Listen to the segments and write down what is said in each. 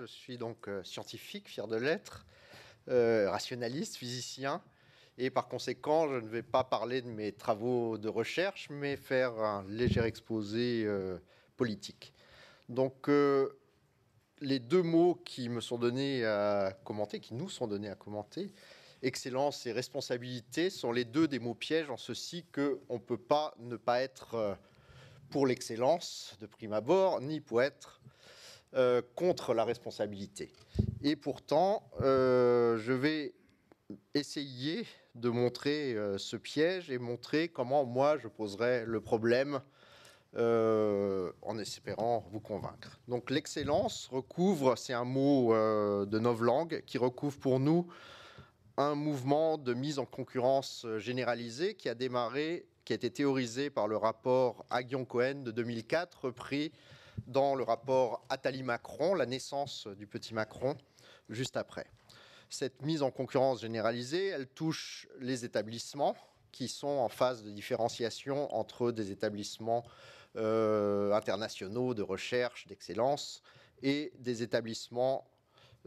Je suis donc euh, scientifique, fier de l'être, euh, rationaliste, physicien, et par conséquent, je ne vais pas parler de mes travaux de recherche, mais faire un léger exposé euh, politique. Donc, les deux mots qui me sont donnés à commenter, qui nous sont donnés à commenter, excellence et responsabilité, sont les deux des mots pièges en ceci qu'on ne peut pas ne pas être pour l'excellence de prime abord, ni pour être euh, contre la responsabilité. Et pourtant, euh, je vais essayer de montrer euh, ce piège et montrer comment moi je poserai le problème en espérant vous convaincre. Donc l'excellence recouvre, c'est un mot euh, de novlangue, qui recouvre pour nous un mouvement de mise en concurrence généralisée qui a démarré, qui a été théorisé par le rapport Agnew cohen de 2004, repris dans le rapport Attali-Macron, la naissance du petit Macron, juste après. Cette mise en concurrence généralisée, elle touche les établissements qui sont en phase de différenciation entre des établissements euh, internationaux de recherche, d'excellence, et des établissements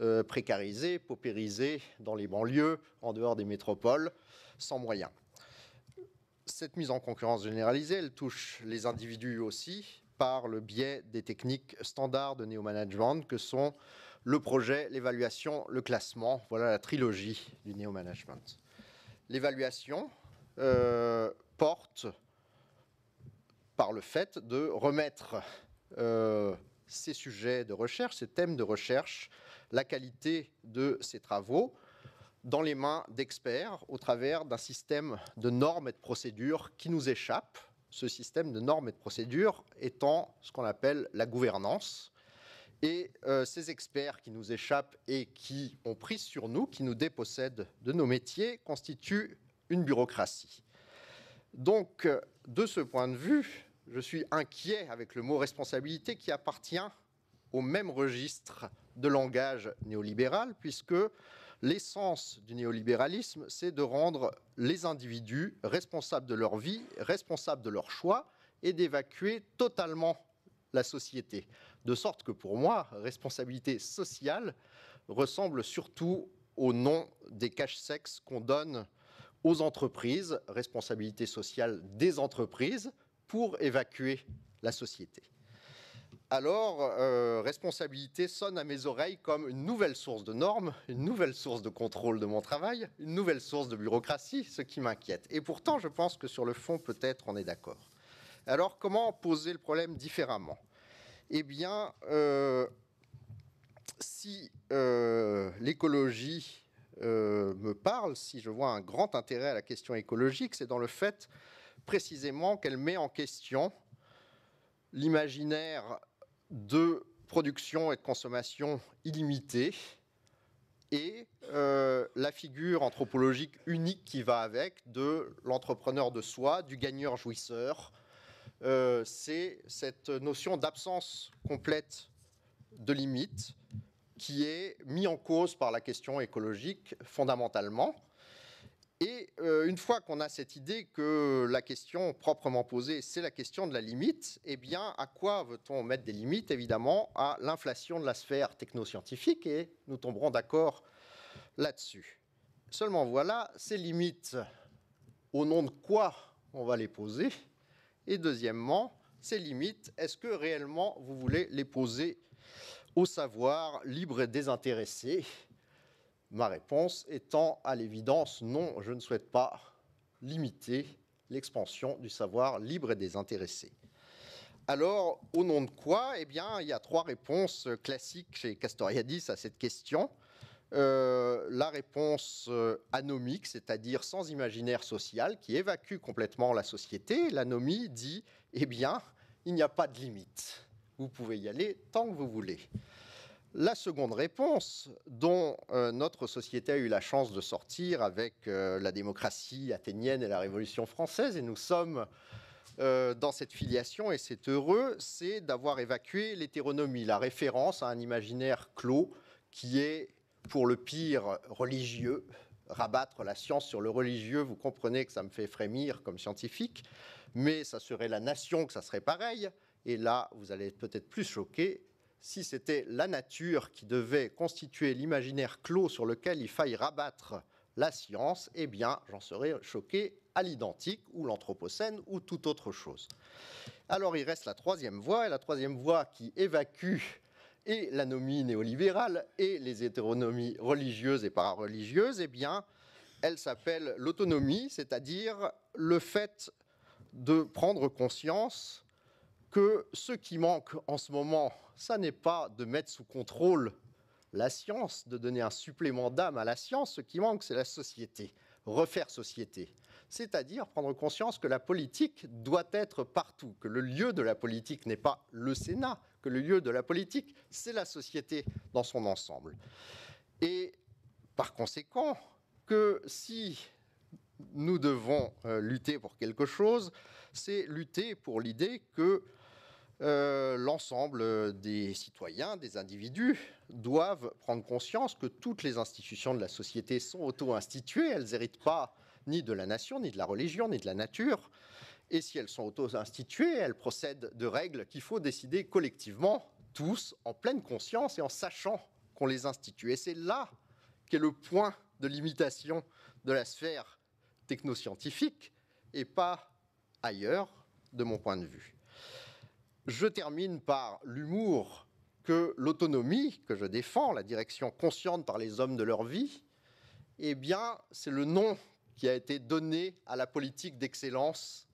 euh, précarisés, paupérisés dans les banlieues, en dehors des métropoles, sans moyens. Cette mise en concurrence généralisée, elle touche les individus aussi, par le biais des techniques standards de néo-management que sont le projet, l'évaluation, le classement. Voilà la trilogie du néo-management. L'évaluation euh, porte par le fait de remettre euh, ces sujets de recherche, ces thèmes de recherche, la qualité de ces travaux dans les mains d'experts au travers d'un système de normes et de procédures qui nous échappent ce système de normes et de procédures étant ce qu'on appelle la gouvernance. Et euh, ces experts qui nous échappent et qui ont pris sur nous, qui nous dépossèdent de nos métiers, constituent une bureaucratie. Donc, euh, de ce point de vue, je suis inquiet avec le mot responsabilité qui appartient au même registre de langage néolibéral, puisque L'essence du néolibéralisme, c'est de rendre les individus responsables de leur vie, responsables de leurs choix, et d'évacuer totalement la société. De sorte que pour moi, responsabilité sociale ressemble surtout au nom des cash sexes qu'on donne aux entreprises, responsabilité sociale des entreprises, pour évacuer la société alors euh, responsabilité sonne à mes oreilles comme une nouvelle source de normes, une nouvelle source de contrôle de mon travail, une nouvelle source de bureaucratie, ce qui m'inquiète. Et pourtant, je pense que sur le fond, peut-être, on est d'accord. Alors, comment poser le problème différemment Eh bien, euh, si euh, l'écologie me parle, si je vois un grand intérêt à la question écologique, c'est dans le fait précisément qu'elle met en question l'imaginaire de production et de consommation illimitée et euh, la figure anthropologique unique qui va avec de l'entrepreneur de soi, du gagneur-jouisseur. Euh, c'est cette notion d'absence complète de limite qui est mise en cause par la question écologique fondamentalement. Et euh, une fois qu'on a cette idée que la question proprement posée, c'est la question de la limite, eh bien, à quoi veut-on mettre des limites Évidemment, à l'inflation de la sphère technoscientifique, et nous tomberons d'accord là-dessus. Seulement voilà, ces limites, au nom de quoi on va les poser Et deuxièmement, ces limites, est-ce que réellement vous voulez les poser au savoir libre et désintéressé Ma réponse étant à l'évidence non, je ne souhaite pas limiter l'expansion du savoir libre et désintéressé. Alors, au nom de quoi Eh bien, il y a trois réponses classiques chez Castoriadis à cette question. Euh, la réponse euh, anomique, c'est-à-dire sans imaginaire social, qui évacue complètement la société. L'anomie dit, eh bien, il n'y a pas de limite. Vous pouvez y aller tant que vous voulez. La seconde réponse dont euh, notre société a eu la chance de sortir avec euh, la démocratie athénienne et la Révolution française, et nous sommes euh, dans cette filiation, et c'est heureux, c'est d'avoir évacué l'hétéronomie, la référence à un imaginaire clos qui est, pour le pire, religieux. Rabattre la science sur le religieux, vous comprenez que ça me fait frémir comme scientifique, mais ça serait la nation que ça serait pareil. Et là, vous allez peut-être plus choqué, si c'était la nature qui devait constituer l'imaginaire clos sur lequel il faille rabattre la science, eh bien, j'en serais choqué à l'identique, ou l'anthropocène, ou toute autre chose. Alors, il reste la troisième voie, et la troisième voie qui évacue et l'anomie néolibérale et les hétéronomies religieuses et parareligieuses, eh bien, elle s'appelle l'autonomie, c'est-à-dire le fait de prendre conscience que ce qui manque en ce moment, ça n'est pas de mettre sous contrôle la science, de donner un supplément d'âme à la science, ce qui manque, c'est la société, refaire société. C'est-à-dire prendre conscience que la politique doit être partout, que le lieu de la politique n'est pas le Sénat, que le lieu de la politique, c'est la société dans son ensemble. Et par conséquent, que si nous devons euh, lutter pour quelque chose, c'est lutter pour l'idée que euh, l'ensemble euh, des citoyens, des individus, doivent prendre conscience que toutes les institutions de la société sont auto-instituées, elles n'héritent pas ni de la nation, ni de la religion, ni de la nature. Et si elles sont auto-instituées, elles procèdent de règles qu'il faut décider collectivement, tous, en pleine conscience et en sachant qu'on les institue. Et c'est là qu'est le point de limitation de la sphère technoscientifique et pas ailleurs, de mon point de vue. Je termine par l'humour que l'autonomie que je défends, la direction consciente par les hommes de leur vie, eh bien, c'est le nom qui a été donné à la politique d'excellence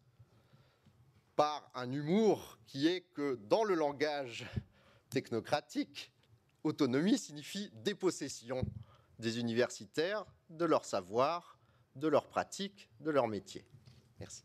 par un humour qui est que dans le langage technocratique, autonomie signifie dépossession des universitaires de leur savoir, de leur pratique, de leur métier. Merci.